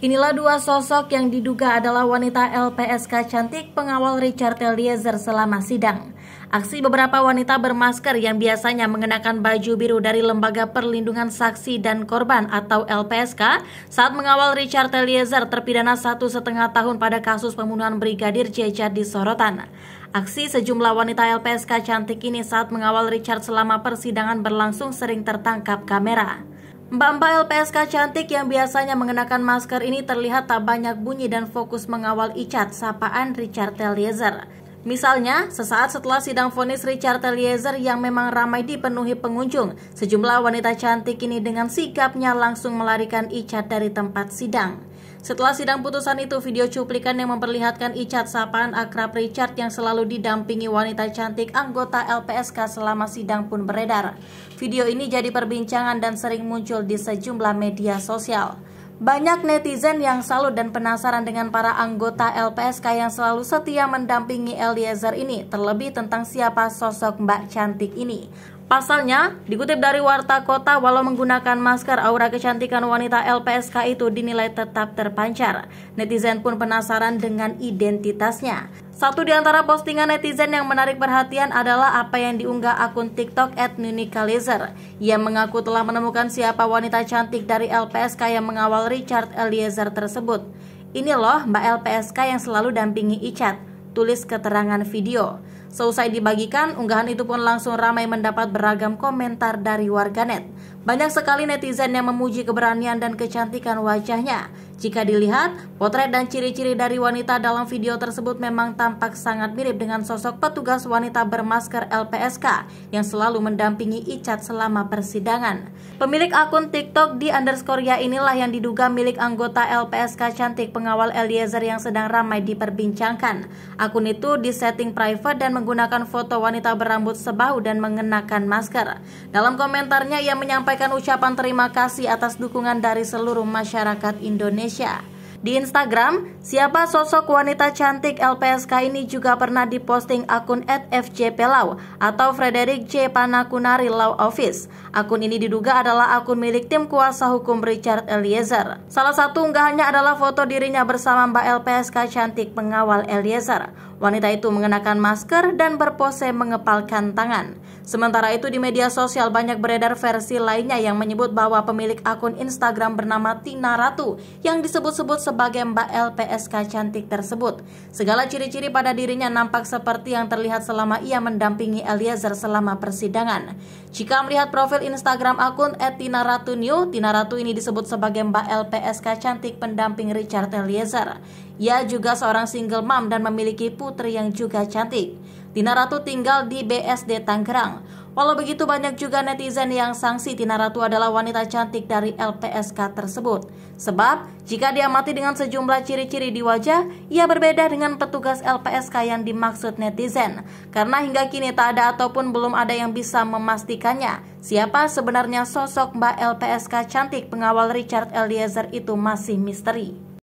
Inilah dua sosok yang diduga adalah wanita LPSK cantik pengawal Richard Eliezer selama sidang. Aksi beberapa wanita bermasker yang biasanya mengenakan baju biru dari Lembaga Perlindungan Saksi dan Korban atau LPSK saat mengawal Richard Eliezer terpidana satu setengah tahun pada kasus pembunuhan Brigadir J di sorotan. Aksi sejumlah wanita LPSK cantik ini saat mengawal Richard selama persidangan berlangsung sering tertangkap kamera. Mbak-mbak LPSK cantik yang biasanya mengenakan masker ini terlihat tak banyak bunyi dan fokus mengawal Icat, sapaan Richard Eliezer. Misalnya, sesaat setelah sidang vonis Richard Eliezer yang memang ramai dipenuhi pengunjung, sejumlah wanita cantik ini dengan sikapnya langsung melarikan Icat dari tempat sidang. Setelah sidang putusan itu, video cuplikan yang memperlihatkan Icat Sapan akrab Richard yang selalu didampingi wanita cantik anggota LPSK selama sidang pun beredar. Video ini jadi perbincangan dan sering muncul di sejumlah media sosial. Banyak netizen yang salut dan penasaran dengan para anggota LPSK yang selalu setia mendampingi Eliezer ini, terlebih tentang siapa sosok Mbak Cantik ini. Pasalnya, dikutip dari Warta Kota, walau menggunakan masker, aura kecantikan wanita LPSK itu dinilai tetap terpancar. Netizen pun penasaran dengan identitasnya. Satu di antara postingan netizen yang menarik perhatian adalah apa yang diunggah akun TikTok at Nunikalizer. Ia mengaku telah menemukan siapa wanita cantik dari LPSK yang mengawal Richard Eliezer tersebut. Ini loh mbak LPSK yang selalu dampingi Icat, tulis keterangan video. Seusai dibagikan, unggahan itu pun langsung ramai mendapat beragam komentar dari warganet. Banyak sekali netizen yang memuji keberanian dan kecantikan wajahnya. Jika dilihat, potret dan ciri-ciri dari wanita dalam video tersebut memang tampak sangat mirip dengan sosok petugas wanita bermasker LPSK yang selalu mendampingi Icat selama persidangan. Pemilik akun TikTok di underscore ya inilah yang diduga milik anggota LPSK cantik pengawal Eliezer yang sedang ramai diperbincangkan. Akun itu disetting private dan menggunakan foto wanita berambut sebau dan mengenakan masker. Dalam komentarnya, ia menyampaikan ucapan terima kasih atas dukungan dari seluruh masyarakat Indonesia. Di Instagram, siapa sosok wanita cantik LPSK ini juga pernah diposting akun @fjpelau atau Frederick J Panakunari Law Office. Akun ini diduga adalah akun milik tim kuasa hukum Richard Eliezer. Salah satu unggahannya adalah foto dirinya bersama Mbak LPSK cantik pengawal Eliezer. Wanita itu mengenakan masker dan berpose mengepalkan tangan. Sementara itu di media sosial banyak beredar versi lainnya yang menyebut bahwa pemilik akun Instagram bernama Tina Ratu yang disebut-sebut sebagai Mbak LPSK cantik tersebut. Segala ciri-ciri pada dirinya nampak seperti yang terlihat selama ia mendampingi Eliezer selama persidangan. Jika melihat profil Instagram akun Tina Ratu New, Tina Ratu ini disebut sebagai Mbak LPSK cantik pendamping Richard Eliezer. Ia juga seorang single mom dan memiliki putri yang juga cantik. Tina Ratu tinggal di BSD Tangerang. Walau begitu banyak juga netizen yang sangsi Tina Ratu adalah wanita cantik dari LPSK tersebut. Sebab, jika diamati dengan sejumlah ciri-ciri di wajah, ia berbeda dengan petugas LPSK yang dimaksud netizen. Karena hingga kini tak ada ataupun belum ada yang bisa memastikannya. Siapa sebenarnya sosok Mbak LPSK cantik pengawal Richard Eliezer itu masih misteri.